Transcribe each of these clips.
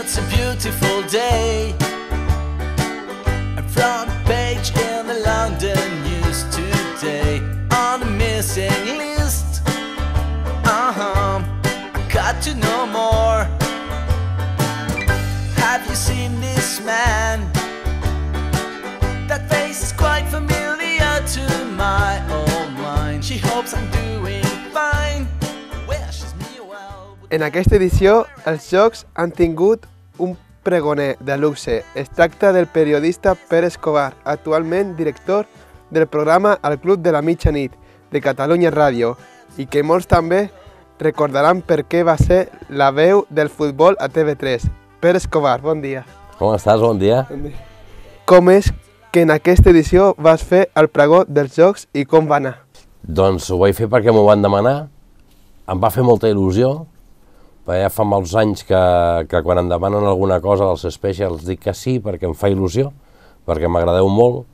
it's a beautiful day. I'm from En aquesta edició, els Jocs han tingut un pregoner de luxe. Es tracta del periodista Pere Escobar, actualment director del programa El Club de la Mitjanit de Catalunya Ràdio i que molts també recordaran per què va ser la veu del futbol a TV3. Pere Escobar, bon dia. Com estàs? Bon dia. Com és que en aquesta edició vas fer el pregó dels Jocs i com va anar? Doncs ho vaig fer perquè m'ho van demanar, em va fer molta il·lusió, ja fa molts anys que, que quan em demanen alguna cosa dels specials dic que sí perquè em fa il·lusió, perquè m'agradeu molt,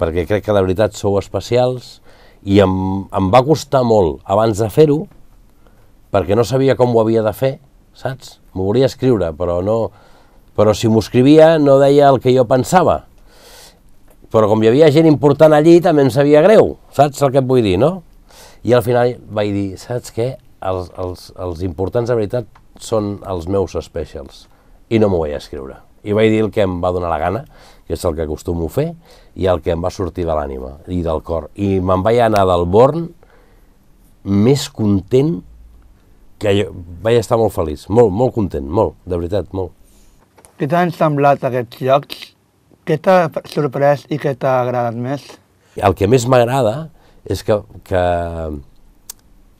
perquè crec que de veritat sou especials i em, em va costar molt abans de fer-ho perquè no sabia com ho havia de fer, saps? M'ho volia escriure, però no... Però si m'ho escrivia no deia el que jo pensava. Però com hi havia gent important allí també em sabia greu, saps el que et vull dir, no? I al final vaig dir, saps què? els, els, els importants de veritat són els meus specials i no m'ho vaig escriure. I vaig dir el que em va donar la gana, que és el que acostumo a fer, i el que em va sortir de l'ànima i del cor. I me'n vaig anar del Born més content que jo vaig estar molt feliç, molt, molt content, molt, de veritat, molt. Què t'han semblat aquests llocs? Què t'ha sorprès i què t'ha agradat més? El que més m'agrada és que, que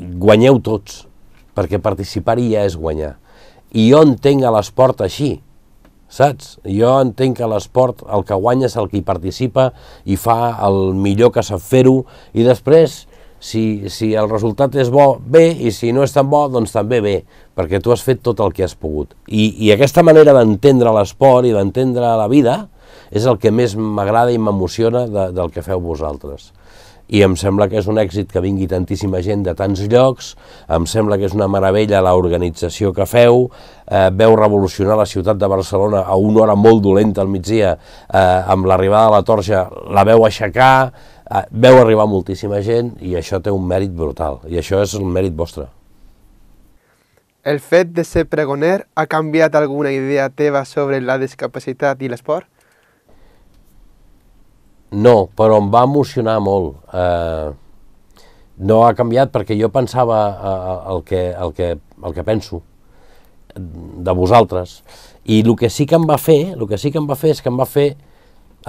guanyeu tots, perquè participar-hi ja és guanyar. I jo entenc a l'esport així, saps? Jo entenc que l'esport el que guanya és el que hi participa i fa el millor que sap fer-ho i després si, si el resultat és bo, bé, i si no és tan bo, doncs també bé, perquè tu has fet tot el que has pogut. I, i aquesta manera d'entendre l'esport i d'entendre la vida és el que més m'agrada i m'emociona de, del que feu vosaltres i em sembla que és un èxit que vingui tantíssima gent de tants llocs, em sembla que és una meravella l'organització que feu, eh, veu revolucionar la ciutat de Barcelona a una hora molt dolenta al migdia, eh, amb l'arribada de la torxa la veu aixecar, eh, veu arribar moltíssima gent i això té un mèrit brutal, i això és el mèrit vostre. El fet de ser pregoner ha canviat alguna idea teva sobre la discapacitat i l'esport? No, però em va emocionar molt. Eh, no ha canviat perquè jo pensava eh, eh, el, que, el, que, el que penso de vosaltres. I el que sí que em va fer, el que sí que em va fer és que em va fer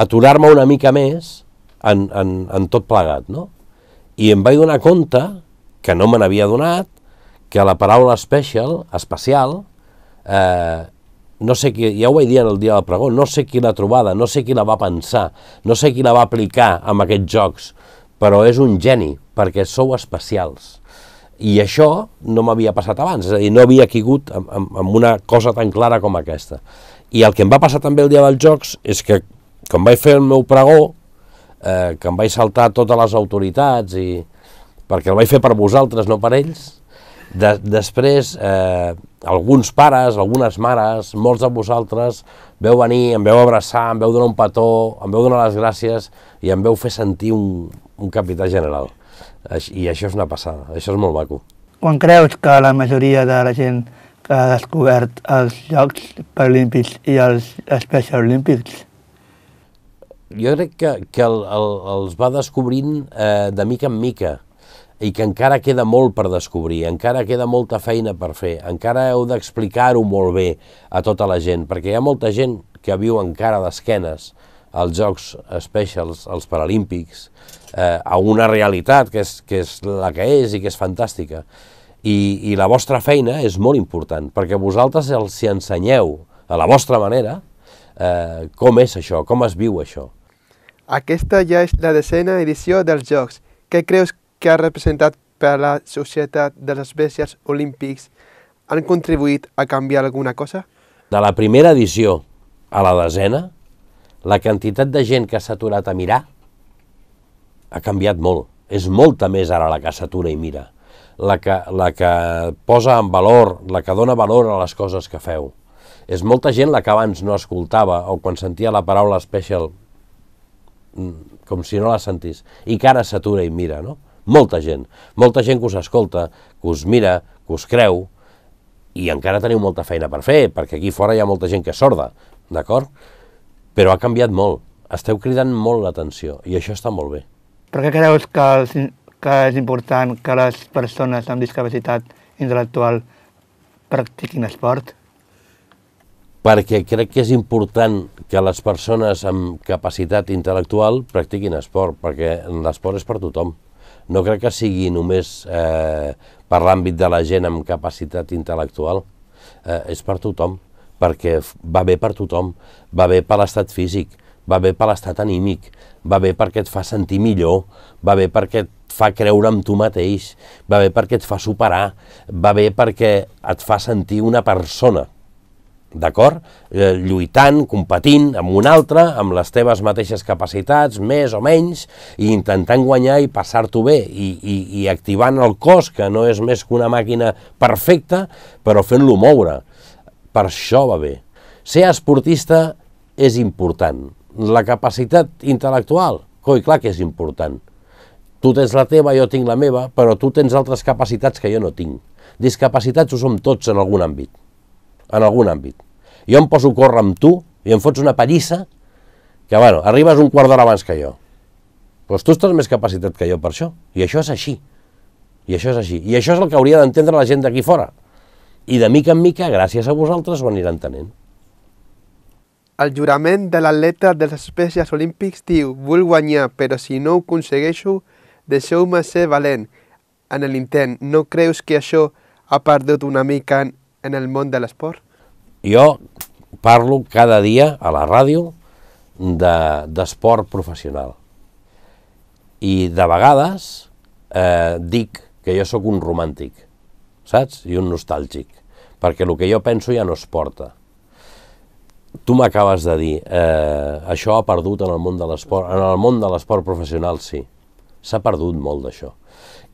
aturar-me una mica més en, en, en tot plegat, no? I em vaig donar compte, que no me n'havia donat, que la paraula special, especial, eh, no sé qui, ja ho vaig dir en el dia del pregó, no sé qui l'ha trobada, no sé qui la va pensar, no sé qui la va aplicar amb aquests jocs, però és un geni, perquè sou especials. I això no m'havia passat abans, és a dir, no havia quigut amb, amb, amb una cosa tan clara com aquesta. I el que em va passar també el dia dels jocs és que, quan vaig fer el meu pregó, eh, que em vaig saltar totes les autoritats, i perquè el vaig fer per vosaltres, no per ells, de, després eh, alguns pares, algunes mares, molts de vosaltres, veu venir, em veu abraçar, em veu donar un petó, em veu donar les gràcies i em veu fer sentir un, un capità general. I això és una passada, això és molt maco. Quan creus que la majoria de la gent que ha descobert els Jocs Paralímpics i els Special Olímpics? Jo crec que, que el, el, els va descobrint eh, de mica en mica i que encara queda molt per descobrir, encara queda molta feina per fer, encara heu d'explicar-ho molt bé a tota la gent, perquè hi ha molta gent que viu encara d'esquenes als Jocs Specials, als Paralímpics, eh, a una realitat que és, que és la que és i que és fantàstica. I, I la vostra feina és molt important, perquè vosaltres els hi ensenyeu, a la vostra manera, eh, com és això, com es viu això. Aquesta ja és la desena edició dels Jocs. Què creus que ha representat per a la Societat de les Bèsties Olímpics han contribuït a canviar alguna cosa? De la primera edició a la desena, la quantitat de gent que s'ha aturat a mirar ha canviat molt. És molta més ara la que s'atura i mira, la que, la que posa en valor, la que dona valor a les coses que feu. És molta gent la que abans no escoltava o quan sentia la paraula special mm, com si no la sentís, i que ara s'atura i mira, no? molta gent, molta gent que us escolta, que us mira, que us creu, i encara teniu molta feina per fer, perquè aquí fora hi ha molta gent que és sorda, d'acord? Però ha canviat molt, esteu cridant molt l'atenció, i això està molt bé. Per què creus que, els, que és important que les persones amb discapacitat intel·lectual practiquin esport? Perquè crec que és important que les persones amb capacitat intel·lectual practiquin esport, perquè l'esport és per tothom no crec que sigui només eh, per l'àmbit de la gent amb capacitat intel·lectual, eh, és per tothom, perquè va bé per tothom, va bé per l'estat físic, va bé per l'estat anímic, va bé perquè et fa sentir millor, va bé perquè et fa creure en tu mateix, va bé perquè et fa superar, va bé perquè et fa sentir una persona d'acord? Eh, lluitant, competint amb un altre, amb les teves mateixes capacitats, més o menys, i intentant guanyar i passar-t'ho bé, i, i, i activant el cos, que no és més que una màquina perfecta, però fent-lo moure. Per això va bé. Ser esportista és important. La capacitat intel·lectual, coi, clar que és important. Tu tens la teva, jo tinc la meva, però tu tens altres capacitats que jo no tinc. Discapacitats ho som tots en algun àmbit en algun àmbit. Jo em poso a córrer amb tu i em fots una pallissa que, bueno, arribes un quart d'hora abans que jo. Però doncs tu estàs més capacitat que jo per això. I això és així. I això és així. I això és el que hauria d'entendre la gent d'aquí fora. I de mica en mica, gràcies a vosaltres, ho aniran tenint. El jurament de l'atleta dels espècies olímpics diu «Vull guanyar, però si no ho aconsegueixo, deixeu-me ser valent. En l'intent, no creus que això ha perdut una mica en en el món de l'esport? Jo parlo cada dia a la ràdio d'esport de, professional. I de vegades eh, dic que jo sóc un romàntic, saps? I un nostàlgic, perquè el que jo penso ja no es porta. Tu m'acabes de dir, eh, això ha perdut en el món de l'esport, en el món de l'esport professional sí, s'ha perdut molt d'això.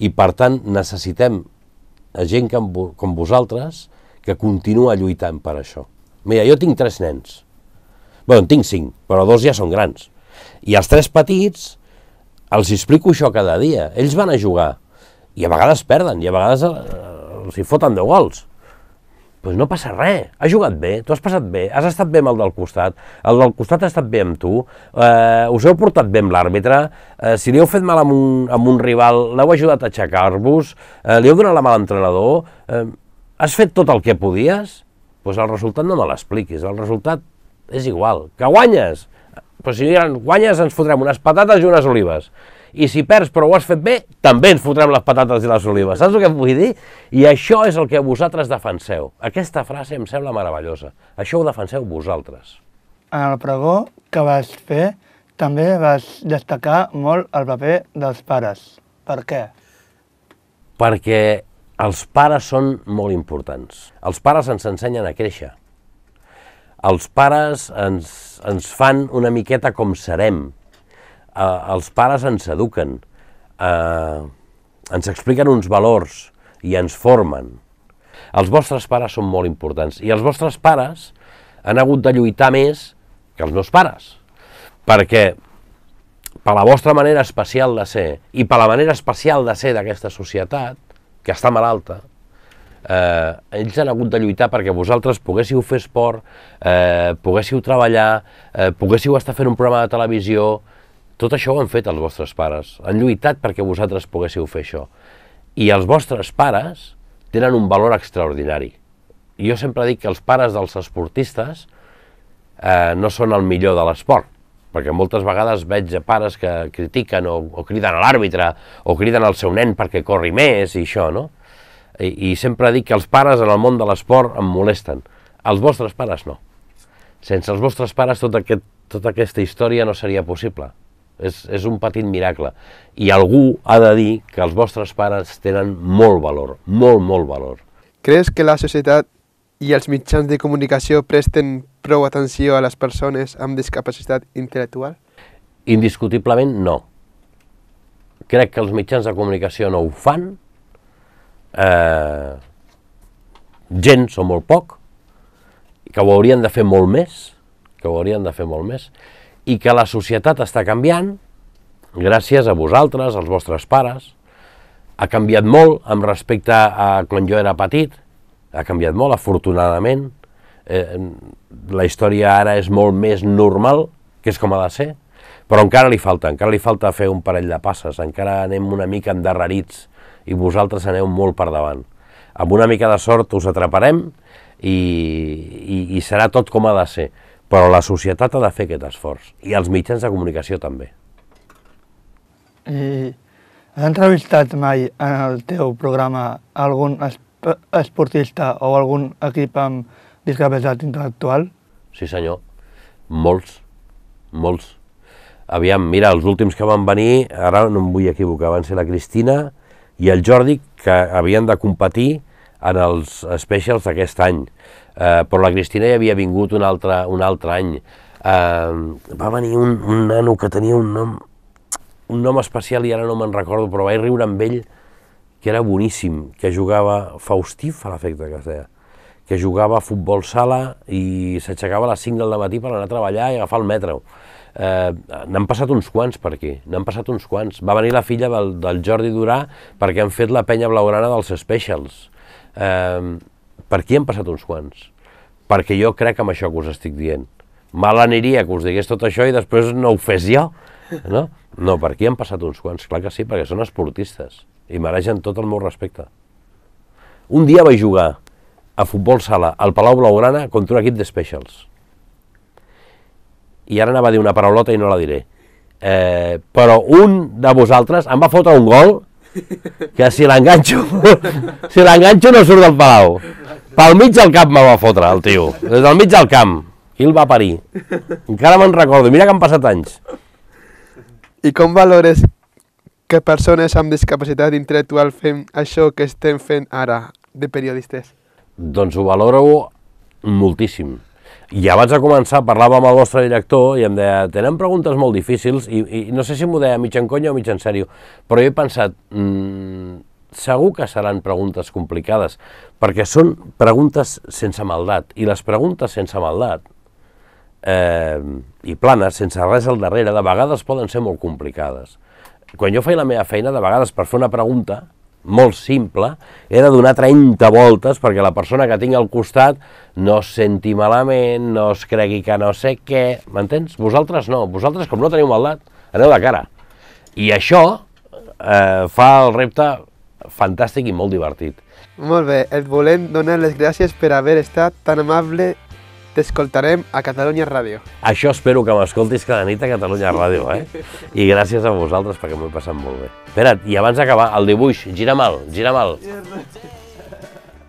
I per tant necessitem gent com, com vosaltres que continua lluitant per això. Mira, jo tinc tres nens. Bé, en tinc cinc, però dos ja són grans. I els tres petits els explico això cada dia. Ells van a jugar i a vegades perden i a vegades eh, els hi foten deu gols. Doncs pues no passa res, has jugat bé, tu has passat bé, has estat bé amb el del costat, el del costat ha estat bé amb tu, eh, us heu portat bé amb l'àrbitre, eh, si li heu fet mal amb un, amb un rival, l'heu ajudat a aixecar-vos, eh, li heu donat la mà a l'entrenador... Eh, Has fet tot el que podies? Doncs el resultat no me l'expliquis, el resultat és igual. Que guanyes? Però si guanyes ens fotrem unes patates i unes olives. I si perds però ho has fet bé, també ens fotrem les patates i les olives. Saps el que vull dir? I això és el que vosaltres defenseu. Aquesta frase em sembla meravellosa. Això ho defenseu vosaltres. En el pregó que vas fer també vas destacar molt el paper dels pares. Per què? Perquè els pares són molt importants. Els pares ens ensenyen a créixer. Els pares ens, ens fan una miqueta com serem. Eh, els pares ens eduquen, eh, ens expliquen uns valors i ens formen. Els vostres pares són molt importants i els vostres pares han hagut de lluitar més que els meus pares, perquè per la vostra manera especial de ser i per la manera especial de ser d'aquesta societat, que està malalta, eh, ells han hagut de lluitar perquè vosaltres poguéssiu fer esport, eh, poguéssiu treballar, eh, poguéssiu estar fent un programa de televisió, tot això ho han fet els vostres pares, han lluitat perquè vosaltres poguéssiu fer això. I els vostres pares tenen un valor extraordinari. Jo sempre dic que els pares dels esportistes eh, no són el millor de l'esport, perquè moltes vegades veig a pares que critiquen o, o criden a l'àrbitre o criden al seu nen perquè corri més i això, no? I, I sempre dic que els pares en el món de l'esport em molesten. Els vostres pares no. Sense els vostres pares tot aquest, tota aquesta història no seria possible. És, és un petit miracle. I algú ha de dir que els vostres pares tenen molt valor, molt, molt valor. Creus que la societat i els mitjans de comunicació presten prou atenció a les persones amb discapacitat intel·lectual? Indiscutiblement no. Crec que els mitjans de comunicació no ho fan, eh, gens o molt poc, que ho haurien de fer molt més, que ho haurien de fer molt més, i que la societat està canviant gràcies a vosaltres, als vostres pares, ha canviat molt amb respecte a quan jo era petit, ha canviat molt, afortunadament, eh, la història ara és molt més normal, que és com ha de ser, però encara li falta, encara li falta fer un parell de passes, encara anem una mica endarrerits i vosaltres aneu molt per davant. Amb una mica de sort us atraparem i, i, i serà tot com ha de ser, però la societat ha de fer aquest esforç i els mitjans de comunicació també. I eh, has entrevistat mai en el teu programa algun esportista o algun equip amb discapacitat intel·lectual? Sí, senyor. Molts, molts. Aviam, mira, els últims que van venir, ara no em vull equivocar, van ser la Cristina i el Jordi, que havien de competir en els specials d'aquest any. Eh, però la Cristina ja havia vingut un altre, un altre any. Eh, va venir un, un nano que tenia un nom, un nom especial i ara no me'n recordo, però vaig riure amb ell, que era boníssim, que jugava Faustif a l'efecte que es deia que jugava a futbol sala i s'aixecava a les 5 del matí per anar a treballar i agafar el metro. Eh, N'han passat uns quants per aquí, n'han passat uns quants. Va venir la filla del, del Jordi Durà perquè han fet la penya blaugrana dels Specials. Eh, per aquí han passat uns quants. Perquè jo crec amb això que us estic dient. Mal aniria que us digués tot això i després no ho fes jo. No? no, per aquí han passat uns quants, clar que sí, perquè són esportistes i mereixen tot el meu respecte. Un dia vaig jugar a futbol sala al Palau Blaugrana contra un equip de specials. I ara anava a dir una paraulota i no la diré. Eh, però un de vosaltres em va fotre un gol que si l'enganxo si l'enganxo no surt del Palau. Pel mig del camp me va fotre el tio, des del mig del camp. i el va parir? Encara me'n recordo, mira que han passat anys. I com valores que persones amb discapacitat intel·lectual fem això que estem fent ara, de periodistes? Doncs ho valoro moltíssim. I abans de començar parlàvem amb el vostre director i em deia, tenen preguntes molt difícils i, i no sé si m'ho deia mig en conya o mig en sèrio, però he pensat, mm, segur que seran preguntes complicades, perquè són preguntes sense maldat, i les preguntes sense maldat eh, i planes, sense res al darrere, de vegades poden ser molt complicades. Quan jo feia la meva feina, de vegades per fer una pregunta molt simple, he de donar 30 voltes perquè la persona que tinc al costat no es senti malament, no es cregui que no sé què, m'entens? Vosaltres no, vosaltres com no teniu maldat, aneu de cara. I això eh, fa el repte fantàstic i molt divertit. Molt bé, et volem donar les gràcies per haver estat tan amable t'escoltarem a Catalunya Ràdio. Això espero que m'escoltis cada nit a Catalunya Ràdio, eh? I gràcies a vosaltres perquè m'ho he passat molt bé. Espera't, i abans d'acabar, el dibuix, gira mal, gira mal.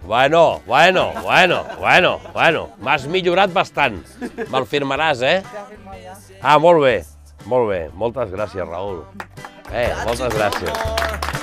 Bueno, bueno, bueno, bueno, bueno, m'has millorat bastant. Me'l firmaràs, eh? Ah, molt bé, molt bé. Moltes gràcies, Raül. Eh, moltes gràcies.